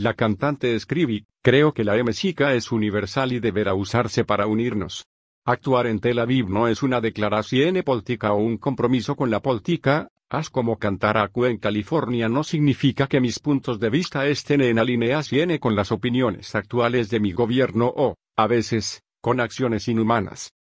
La cantante escribe, creo que la MCK es universal y deberá usarse para unirnos. Actuar en Tel Aviv no es una declaración política o un compromiso con la política, haz como cantar a Q en California no significa que mis puntos de vista estén en alineación con las opiniones actuales de mi gobierno o, a veces, con acciones inhumanas.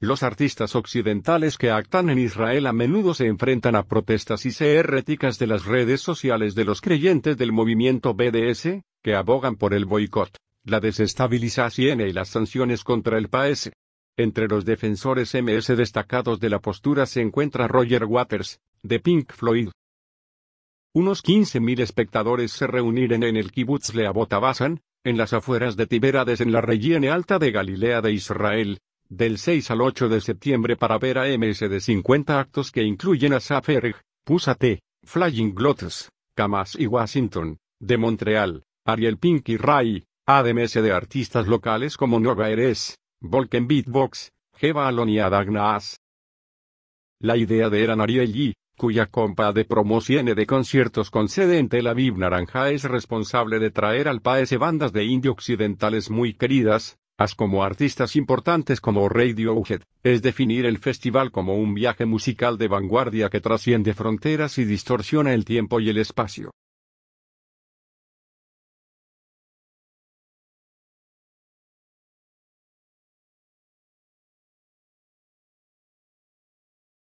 Los artistas occidentales que actan en Israel a menudo se enfrentan a protestas y se de las redes sociales de los creyentes del movimiento BDS, que abogan por el boicot, la desestabilización y las sanciones contra el país. Entre los defensores MS destacados de la postura se encuentra Roger Waters, de Pink Floyd. Unos 15.000 espectadores se reunirán en el kibbutz Leavot en las afueras de Tiberades en la región alta de Galilea de Israel, del 6 al 8 de septiembre para ver a de 50 actos que incluyen a Saferg, Pusate, Flying Lotus, Camas y Washington, de Montreal, Ariel Pink y Ray, ADMS de artistas locales como Noga Eres, Volken Beatbox, Jeva Alon y Adagnas. La idea de Eran Ariel cuya compa de promoción de conciertos con sede en Tel Aviv Naranja es responsable de traer al país bandas de indio occidentales muy queridas, As como artistas importantes como Radiohead, es definir el festival como un viaje musical de vanguardia que trasciende fronteras y distorsiona el tiempo y el espacio.